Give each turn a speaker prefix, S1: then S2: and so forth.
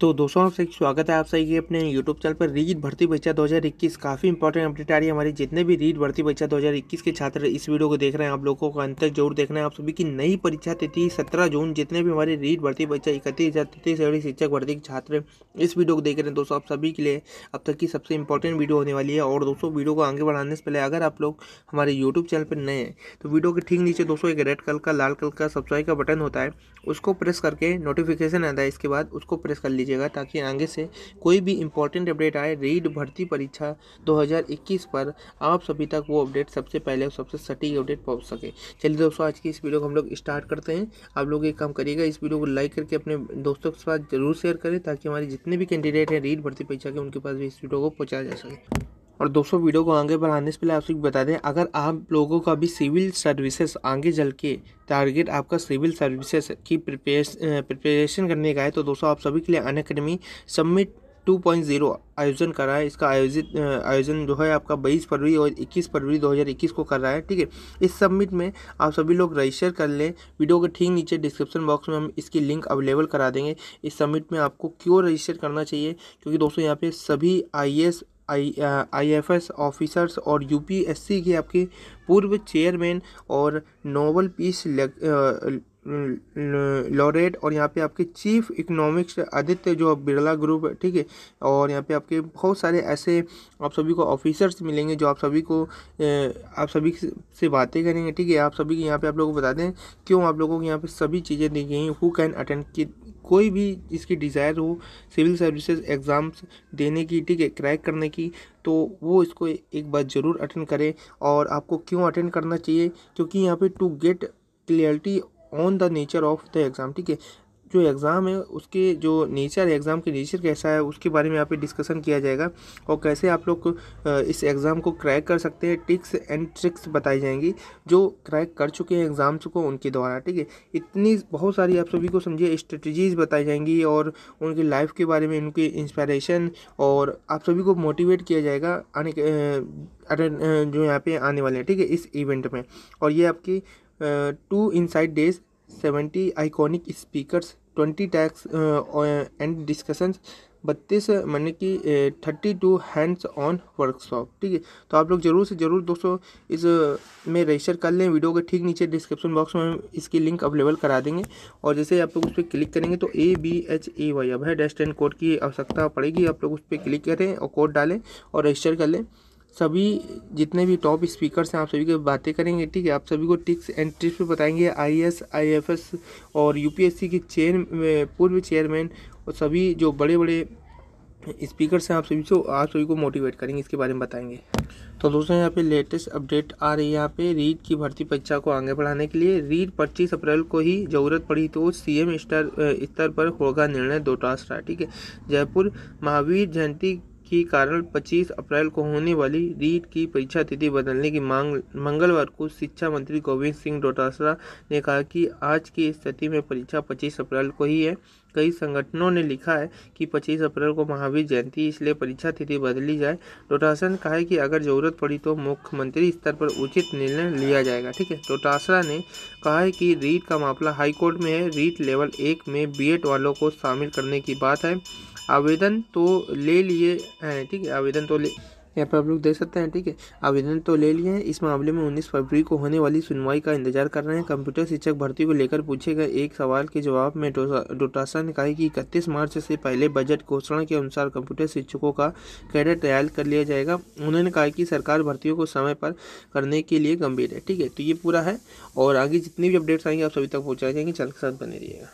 S1: तो दोस्तों आपसे स्वागत है आप सही अपने यूट्यूब चैनल पर रीट भर्ती परीक्षा 2021 काफ़ी इंपॉर्टेंट अपडेट आ रही है हमारी जितने भी रीट भर्ती परीक्षा 2021 के छात्र इस वीडियो को देख रहे हैं आप लोगों को अंत तक जरूर देखना है आप सभी की नई परीक्षा तिथि 17 जून जितने भी हमारी रीट भर्ती परीक्षा इकतीस हज़ार शिक्षक भर्ती के छात्र इस वीडियो को देख रहे हैं दोस्तों आप सभी के लिए अब तक की सबसे इंपॉर्टेंट वीडियो होने वाली है और दोस्तों वीडियो को आगे बढ़ाने से पहले अगर आप लोग हमारे यूट्यूब चैनल पर नए हैं तो वीडियो के ठीक नीचे दोस्तों एक रेड कलर का लाल कलर का सब्सक्राइब का बटन होता है उसको प्रेस करके नोटिफिकेशन आता है इसके बाद उसको प्रेस कर लीजिए लीजिएगा ताकि आगे से कोई भी इंपॉर्टेंट अपडेट आए रीड भर्ती परीक्षा 2021 पर आप सभी तक वो अपडेट सबसे पहले सबसे सटीक अपडेट पहुंच सके चलिए दोस्तों आज की इस वीडियो को हम लोग स्टार्ट करते हैं आप लोग एक काम करिएगा इस वीडियो को लाइक करके अपने दोस्तों के साथ जरूर शेयर करें ताकि हमारे जितने भी कैंडिडेट हैं रीड भर्ती परीक्षा के उनके पास भी इस वीडियो को पहुँचाया जा सके और दोस्तों वीडियो को आगे बढ़ाने से पहले आपसे बता दें अगर आप लोगों का भी सिविल सर्विसेज आगे चल के टारगेट आपका सिविल सर्विसेज की प्रिपरेशन करने का है तो दोस्तों आप सभी के लिए अन अकेडमी सबमिट 2.0 आयोजन कर रहा है इसका आयोजित आयोजन जो है आपका 22 फरवरी और इक्कीस फरवरी 2021 को कर रहा है ठीक है इस सबमिट में आप सभी लोग रजिस्टर कर लें वीडियो के ठीक नीचे डिस्क्रिप्शन बॉक्स में हम इसकी लिंक अवेलेबल करा देंगे इस सबमिट में आपको क्यों रजिस्टर करना चाहिए क्योंकि दोस्तों यहाँ पे सभी आई आई एस ऑफिसर्स और यूपीएससी के आपके पूर्व चेयरमैन और नोबल पीस लॉरेट और यहाँ पे आपके चीफ इकोनॉमिक्स आदित्य जो बिरला ग्रुप ठीक है और यहाँ पे आपके बहुत सारे ऐसे आप सभी को ऑफिसर्स मिलेंगे जो आप सभी को आप सभी से बातें करेंगे ठीक है आप सभी के यहाँ पे आप लोगों को बता दें क्यों आप लोगों को यहाँ पे सभी चीज़ें दी गई हु कैन अटेंड कोई भी इसकी डिज़ायर हो सिविल सर्विसेज एग्ज़ाम्स देने की ठीक है क्रैक करने की तो वो इसको एक बार ज़रूर अटेंड करें और आपको क्यों अटेंड करना चाहिए क्योंकि यहाँ पे to get clarity on the nature of the exam ठीक है जो एग्ज़ाम है उसके जो नेचर एग्ज़ाम के नेचर कैसा है उसके बारे में यहाँ पे डिस्कशन किया जाएगा और कैसे आप लोग इस एग्ज़ाम को क्रैक कर सकते हैं टिक्स एंड ट्रिक्स बताई जाएंगी जो क्रैक कर चुके हैं एग्ज़ाम्स को उनके द्वारा ठीक है इतनी बहुत सारी आप सभी को समझिए स्ट्रेटजीज बताई जाएंगी और उनकी लाइफ के बारे में उनकी इंस्पायरेशन और आप सभी को मोटिवेट किया जाएगा आने जो यहाँ पे आने वाले हैं ठीक है इस इवेंट में और ये आपकी two in days seventy iconic speakers twenty talks and discussions बत्तीस मैंने कि thirty two hands on workshop ठीक है तो आप लोग जरूर से ज़रूर दोस्तों इस में रजिस्टर कर लें वीडियो के ठीक नीचे डिस्क्रिप्शन बॉक्स में इसकी लिंक अवेलेबल करा देंगे और जैसे आप लोग उस पर क्लिक करेंगे तो A B H A Y अब है डेस्ट टेन कोड की आवश्यकता पड़ेगी आप लोग उस पर क्लिक करें और कोड डालें और रजिस्टर कर लें सभी जितने भी टॉप स्पीकर हैं आप सभी को बातें करेंगे ठीक है आप सभी को टिक्स एंड टिप्स भी बताएंगे एफ एस और सी के चेयर पूर्व चेयरमैन और सभी जो बड़े बड़े स्पीकर हैं आप सभी को आप सभी को मोटिवेट करेंगे इसके बारे में बताएंगे तो दोस्तों यहाँ पे लेटेस्ट अपडेट आ रही है यहाँ पे रीड की भर्ती परीक्षा को आगे बढ़ाने के लिए रीड पच्चीस अप्रैल को ही ज़रूरत पड़ी तो सीएम स्तर स्तर पर होगा निर्णय दो टास्ट ठीक है जयपुर महावीर जयंती के कारण 25 अप्रैल को होने वाली रीट की परीक्षा तिथि बदलने की मांग मंगलवार को शिक्षा मंत्री गोविंद सिंह डोटासरा ने कहा कि आज की स्थिति में परीक्षा 25 अप्रैल को ही है कई संगठनों ने लिखा है कि 25 अप्रैल को महावीर जयंती इसलिए परीक्षा तिथि बदली जाए डोटासरा ने कहा है कि अगर ज़रूरत पड़ी तो मुख्यमंत्री स्तर पर उचित निर्णय लिया जाएगा ठीक है डोटासरा ने कहा है कि रीट का मामला हाईकोर्ट में है रीट लेवल एक में बी वालों को शामिल करने की बात है आवेदन तो ले लिए हैं ठीक है आवेदन तो ले यहाँ पर आप लोग देख सकते हैं ठीक है आवेदन तो ले लिए हैं इस मामले में 19 फरवरी को होने वाली सुनवाई का इंतजार कर रहे हैं कंप्यूटर शिक्षक भर्ती को लेकर पूछे गए एक सवाल के जवाब में डोटासा ने कहा कि इकतीस मार्च से पहले बजट घोषणा के अनुसार कंप्यूटर शिक्षकों का कैडर तैयार कर लिया जाएगा उन्होंने कहा कि सरकार भर्तियों को समय पर करने के लिए गंभीर है ठीक है तो ये पूरा है और आगे जितनी भी अपडेट्स आएंगे आप सभी तक पहुँचाए जाएंगे चल के साथ बने रहिएगा